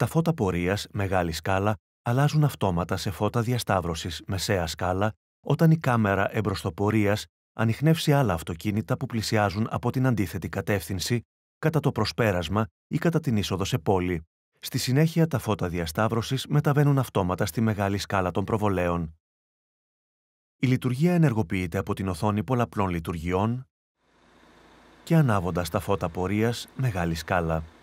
τα φώτα πορείας, μεγάλη σκάλα αλλάζουν αυτόματα σε φώτα διασταύρωσης μεσαία σκάλα όταν η κάμερα εμπροστοπορία ανοιχνεύσει άλλα αυτοκίνητα που πλησιάζουν από την αντίθετη κατεύθυνση κατά το προσπέρασμα ή κατά την είσοδο σε πόλη. Στη συνέχεια τα φώτα διασταύρωσης μεταβαίνουν αυτόματα στη μεγάλη σκάλα των προβολέων. Η λειτουργία ενεργοποιείται από την οθόνη πολλαπλών λειτουργιών και ανάβοντας τα φώτα πορείας μεγάλη σκάλα.